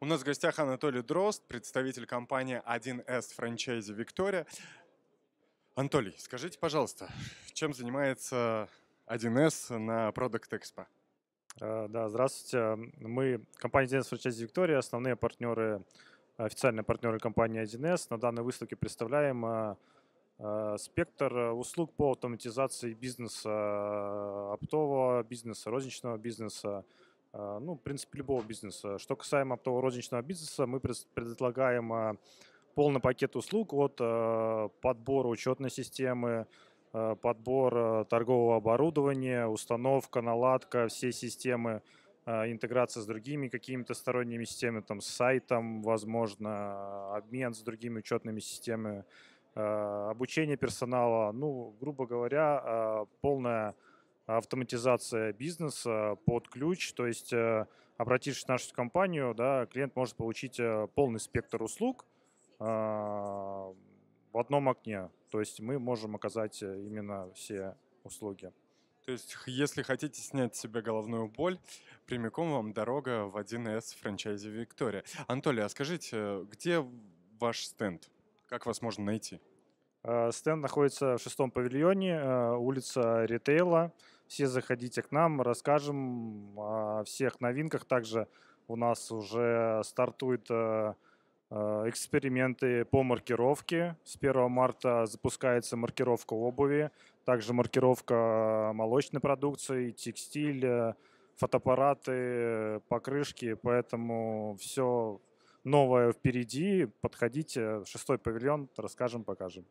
У нас в гостях Анатолий Дрозд, представитель компании 1С франчайзи «Виктория». Анатолий, скажите, пожалуйста, чем занимается 1С на Product Expo? Э, да, здравствуйте. Мы, компания 1С франчайзи «Виктория», основные партнеры, официальные партнеры компании 1С. На данной выставке представляем э, э, спектр услуг по автоматизации бизнеса оптового, бизнеса розничного бизнеса, а, ну, в принципе, любого бизнеса. Что касаемо того розничного бизнеса, мы предлагаем а, полный пакет услуг от а, подбора учетной системы, подбор торгового оборудования, установка, наладка всей системы, интеграция с другими какими-то сторонними системами, там, с сайтом, возможно, обмен с другими учетными системами, обучение персонала, ну, грубо говоря, полная автоматизация бизнеса под ключ. То есть, э, обратившись в нашу компанию, да, клиент может получить э, полный спектр услуг а, в одном окне. То есть мы можем оказать э, именно все услуги. То есть, если хотите снять себе головную боль, прямиком вам дорога в 1С франчайзе «Виктория». Анатолий, а скажите, где ваш стенд? Как вас можно найти? Стенд находится в шестом павильоне, улица Ритейла. Все заходите к нам, расскажем о всех новинках. Также у нас уже стартует э, э, эксперименты по маркировке. С 1 марта запускается маркировка обуви, также маркировка молочной продукции, текстиль, э, фотоаппараты, покрышки. Поэтому все новое впереди. Подходите, шестой павильон, расскажем, покажем.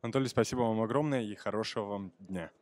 Анатолий, спасибо вам огромное и хорошего вам дня.